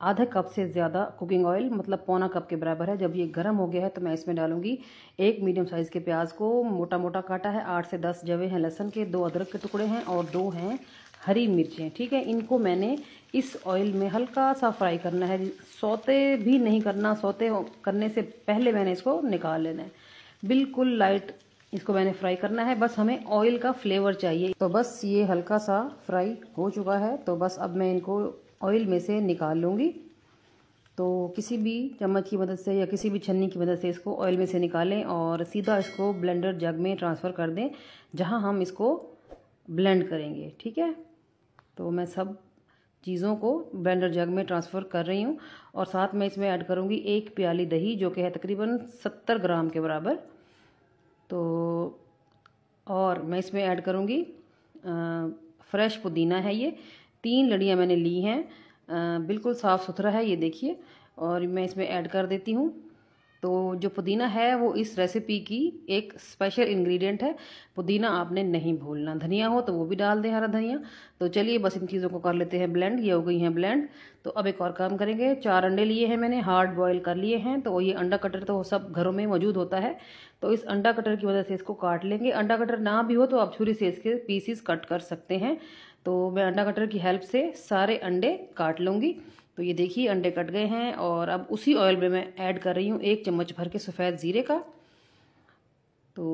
आधा कप से ज़्यादा कुकिंग ऑयल मतलब पौना कप के बराबर है जब ये गर्म हो गया है तो मैं इसमें डालूंगी एक मीडियम साइज़ के प्याज को मोटा मोटा काटा है आठ से दस जवे हैं लहसन के दो अदरक के टुकड़े हैं और दो हैं हरी मिर्चें ठीक है इनको मैंने इस ऑयल में हल्का सा फ्राई करना है सोते भी नहीं करना सोते करने से पहले मैंने इसको निकाल लेना है बिल्कुल लाइट इसको मैंने फ्राई करना है बस हमें ऑयल का फ्लेवर चाहिए तो बस ये हल्का सा फ्राई हो चुका है तो बस अब मैं इनको ऑयल में से निकाल लूँगी तो किसी भी चम्मच की मदद से या किसी भी छन्नी की मदद से इसको ऑयल में से निकालें और सीधा इसको ब्लेंडर जग में ट्रांसफ़र कर दें जहाँ हम इसको ब्लेंड करेंगे ठीक है तो मैं सब चीज़ों को ब्लेंडर जग में ट्रांसफ़र कर रही हूँ और साथ में इसमें ऐड करूँगी एक प्याली दही जो कि है तकरीबन सत्तर ग्राम के बराबर तो और मैं इसमें ऐड करूँगी फ्रेश पुदीना है ये तीन लड़ियाँ मैंने ली हैं बिल्कुल साफ़ सुथरा है ये देखिए और मैं इसमें ऐड कर देती हूँ तो जो पुदीना है वो इस रेसिपी की एक स्पेशल इंग्रेडिएंट है पुदीना आपने नहीं भूलना धनिया हो तो वो भी डाल दें हरा धनिया तो चलिए बस इन चीज़ों को कर लेते हैं ब्लेंड ये हो गई हैं ब्लेंड तो अब एक और काम करेंगे चार अंडे लिए हैं मैंने हार्ड बॉयल कर लिए हैं तो ये अंडा कटर तो सब घरों में मौजूद होता है तो इस अंडा कटर की वजह से इसको काट लेंगे अंडा कटर ना भी हो तो आप छुरी से इसके पीसीस कट कर सकते हैं तो मैं अंडा कटर की हेल्प से सारे अंडे काट लूँगी तो ये देखिए अंडे कट गए हैं और अब उसी ऑयल में मैं ऐड कर रही हूँ एक चम्मच भर के सफ़ेद ज़ीरे का तो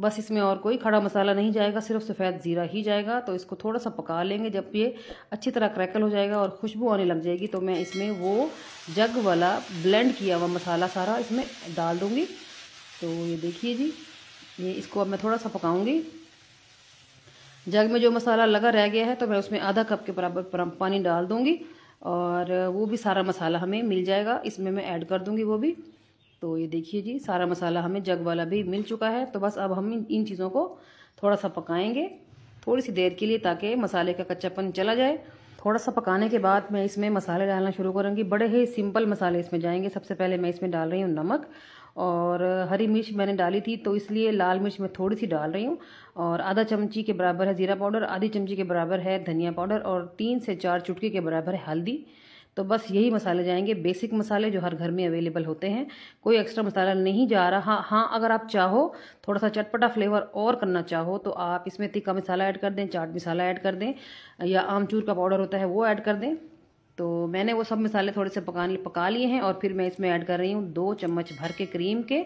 बस इसमें और कोई खड़ा मसाला नहीं जाएगा सिर्फ सफ़ेद ज़ीरा ही जाएगा तो इसको थोड़ा सा पका लेंगे जब ये अच्छी तरह क्रैकल हो जाएगा और खुशबू आने लग जाएगी तो मैं इसमें वो जग वाला ब्लेंड किया हुआ मसाला सारा इसमें डाल दूँगी तो ये देखिए जी ये इसको अब मैं थोड़ा सा पकाऊँगी जग में जो मसाला लगा रह गया है तो मैं उसमें आधा कप के बराबर पानी डाल दूंगी और वो भी सारा मसाला हमें मिल जाएगा इसमें मैं ऐड कर दूंगी वो भी तो ये देखिए जी सारा मसाला हमें जग वाला भी मिल चुका है तो बस अब हम इन चीज़ों को थोड़ा सा पकाएंगे थोड़ी सी देर के लिए ताकि मसाले का कच्चापन चला जाए थोड़ा सा पकाने के बाद मैं इसमें मसाले डालना शुरू करूँगी बड़े ही सिंपल मसाले इसमें जाएंगे सबसे पहले मैं इसमें डाल रही हूँ नमक और हरी मिर्च मैंने डाली थी तो इसलिए लाल मिर्च मैं थोड़ी सी डाल रही हूँ और आधा चमची के बराबर है ज़ीरा पाउडर आधी चमची के बराबर है धनिया पाउडर और तीन से चार चुटकी के बराबर है हल्दी तो बस यही मसाले जाएंगे बेसिक मसाले जो हर घर में अवेलेबल होते हैं कोई एक्स्ट्रा मसाला नहीं जा रहा हाँ हाँ अगर आप चाहो थोड़ा सा चटपटा फ्लेवर और करना चाहो तो आप इसमें तिक्का मसाला ऐड कर दें चाट मसाला ऐड कर दें या आमचूर का पाउडर होता है वो ऐड कर दें तो मैंने वो सब मसाले थोड़े से पका पका लिए हैं और फिर मैं इसमें ऐड कर रही हूँ दो चम्मच भर के क्रीम के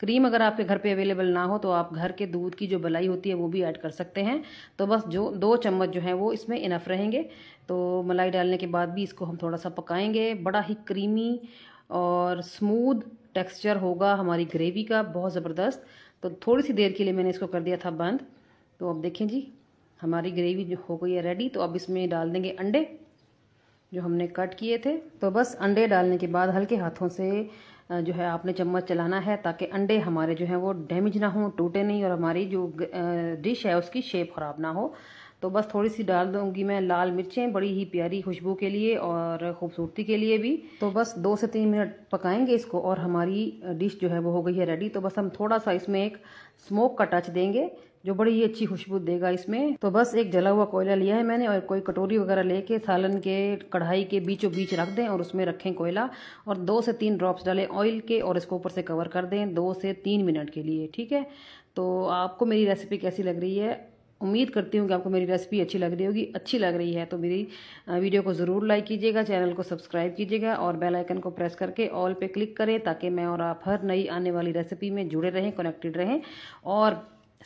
क्रीम अगर आपके घर पे अवेलेबल ना हो तो आप घर के दूध की जो बलाई होती है वो भी ऐड कर सकते हैं तो बस जो दो चम्मच जो है वो इसमें इनफ रहेंगे तो मलाई डालने के बाद भी इसको हम थोड़ा सा पकाएंगे बड़ा ही क्रीमी और स्मूद टेक्सचर होगा हमारी ग्रेवी का बहुत ज़बरदस्त तो थोड़ी सी देर के लिए मैंने इसको कर दिया था बंद तो अब देखें जी हमारी ग्रेवी जो हो गई है रेडी तो अब इसमें डाल देंगे अंडे जो हमने कट किए थे तो बस अंडे डालने के बाद हल्के हाथों से जो है आपने चम्मच चलाना है ताकि अंडे हमारे जो हैं वो डैमेज ना हो टूटे नहीं और हमारी जो डिश है उसकी शेप ख़राब ना हो तो बस थोड़ी सी डाल दूंगी मैं लाल मिर्चें बड़ी ही प्यारी खुशबू के लिए और ख़ूबसूरती के लिए भी तो बस दो से तीन मिनट पकाएंगे इसको और हमारी डिश जो है वो हो गई है रेडी तो बस हम थोड़ा सा इसमें एक स्मोक का टच देंगे जो बड़ी ही अच्छी खुशबू देगा इसमें तो बस एक जला हुआ कोयला लिया है मैंने और कोई कटोरी वगैरह लेके सालन के कढ़ाई के बीचों बीच रख दें और उसमें रखें कोयला और दो से तीन ड्रॉप्स डालें ऑयल के और इसको ऊपर से कवर कर दें दो से तीन मिनट के लिए ठीक है तो आपको मेरी रेसिपी कैसी लग रही है उम्मीद करती हूँ कि आपको मेरी रेसिपी अच्छी लग रही होगी अच्छी लग रही है तो मेरी वीडियो को ज़रूर लाइक कीजिएगा चैनल को सब्सक्राइब कीजिएगा और बेल आइकन को प्रेस करके ऑल पे क्लिक करें ताकि मैं और आप हर नई आने वाली रेसिपी में जुड़े रहें कनेक्टेड रहें और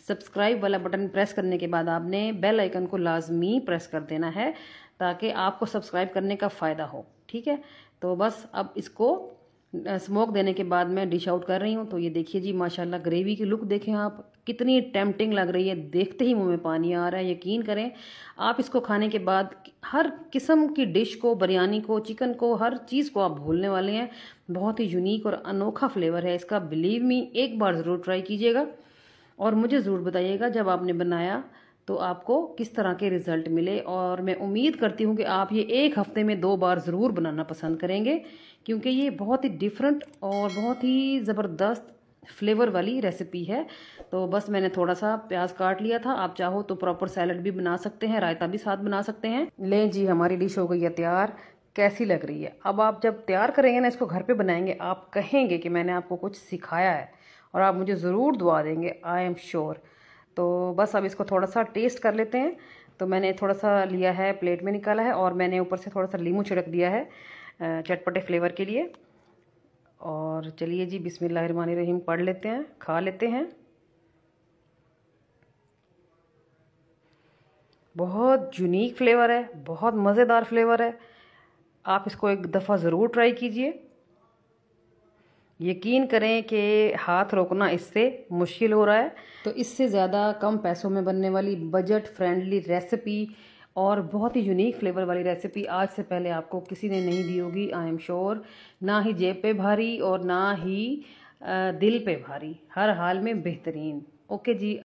सब्सक्राइब वाला बटन प्रेस करने के बाद आपने बेल आइकन को लाजमी प्रेस कर देना है ताकि आपको सब्सक्राइब करने का फ़ायदा हो ठीक है तो बस अब इसको स्मोक देने के बाद मैं डिश आउट कर रही हूँ तो ये देखिए जी माशाल्लाह ग्रेवी की लुक देखें आप कितनी टेम्पटिंग लग रही है देखते ही मुंह में पानी आ रहा है यकीन करें आप इसको खाने के बाद हर किस्म की डिश को बिरयानी को चिकन को हर चीज़ को आप भूलने वाले हैं बहुत ही यूनिक और अनोखा फ्लेवर है इसका बिलीव मी एक बार ज़रूर ट्राई कीजिएगा और मुझे ज़रूर बताइएगा जब आपने बनाया तो आपको किस तरह के रिज़ल्ट मिले और मैं उम्मीद करती हूँ कि आप ये एक हफ्ते में दो बार ज़रूर बनाना पसंद करेंगे क्योंकि ये बहुत ही डिफरेंट और बहुत ही ज़बरदस्त फ्लेवर वाली रेसिपी है तो बस मैंने थोड़ा सा प्याज काट लिया था आप चाहो तो प्रॉपर सैलड भी बना सकते हैं रायता भी साथ बना सकते हैं लें जी हमारी डिश हो गई है तैयार कैसी लग रही है अब आप जब तैयार करेंगे ना इसको घर पे बनाएंगे आप कहेंगे कि मैंने आपको कुछ सिखाया है और आप मुझे ज़रूर दुआ देंगे आई एम श्योर तो बस अब इसको थोड़ा सा टेस्ट कर लेते हैं तो मैंने थोड़ा सा लिया है प्लेट में निकाला है और मैंने ऊपर से थोड़ा सा लीमू छिड़क दिया है चटपटे फ्लेवर के लिए और चलिए जी बिसमान रहीम पढ़ लेते हैं खा लेते हैं बहुत यूनिक फ्लेवर है बहुत मज़ेदार फ्लेवर है आप इसको एक दफ़ा ज़रूर ट्राई कीजिए यकीन करें कि हाथ रोकना इससे मुश्किल हो रहा है तो इससे ज़्यादा कम पैसों में बनने वाली बजट फ्रेंडली रेसिपी और बहुत ही यूनिक फ्लेवर वाली रेसिपी आज से पहले आपको किसी ने नहीं दी होगी आई एम श्योर ना ही जेब पे भारी और ना ही दिल पे भारी हर हाल में बेहतरीन ओके जी